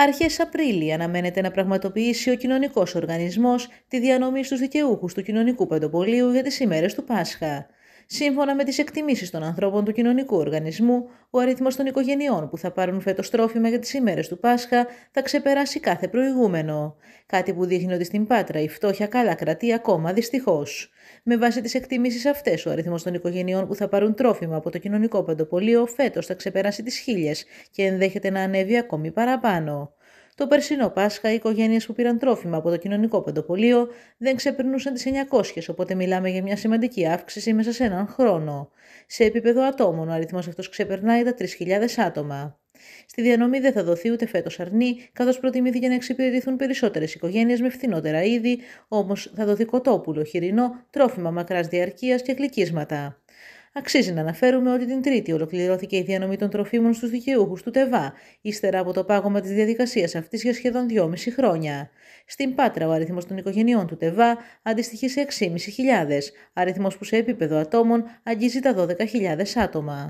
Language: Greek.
Αρχές Απρίλη αναμένεται να πραγματοποιήσει ο κοινωνικός οργανισμός τη διανομή στους δικαιούχους του κοινωνικού πεντοπολίου για τις ημέρες του Πάσχα. Σύμφωνα με τις εκτιμήσεις των ανθρώπων του κοινωνικού οργανισμού, ο αριθμός των οικογενειών που θα πάρουν φέτος τρόφιμα για τις ημέρες του Πάσχα θα ξεπεράσει κάθε προηγούμενο. Κάτι που δείχνει ότι στην Πάτρα η φτώχεια καλά κρατεί ακόμα δυστυχώς. Με βάση τις εκτιμήσεις αυτές, ο αριθμός των οικογενειών που θα πάρουν τρόφιμα από το κοινωνικό παντοπολείο φέτος θα ξεπεράσει τις χίλιες και ενδέχεται να ανέβει ακόμη παραπάνω. Το περσινό Πάσχα, οι οικογένειες που πήραν τρόφιμα από το κοινωνικό πεντοπολείο δεν ξεπερνούσαν τις 900, οπότε μιλάμε για μια σημαντική αύξηση μέσα σε έναν χρόνο. Σε επίπεδο ατόμων, ο αριθμός αυτός ξεπερνάει τα 3.000 άτομα. Στη διανομή δεν θα δοθεί ούτε φέτος αρνή, καθώς προτιμήθηκε να εξυπηρετηθούν περισσότερες οικογένειες με φθηνότερα είδη, όμως θα δοθεί κοτόπουλο, χοιρινό, τρόφιμα μακράς διαρκείας και γλυκίσματα. Αξίζει να αναφέρουμε ότι την Τρίτη ολοκληρώθηκε η διανομή των τροφίμων στους δικαιούχους του ΤΕΒΑ, ύστερα από το πάγωμα της διαδικασίας αυτής για σχεδόν 2,5 χρόνια. Στην Πάτρα, ο αριθμός των οικογενειών του ΤΕΒΑ αντιστοιχεί σε 6.500, αριθμός που σε επίπεδο ατόμων αγγίζει τα 12.000 άτομα.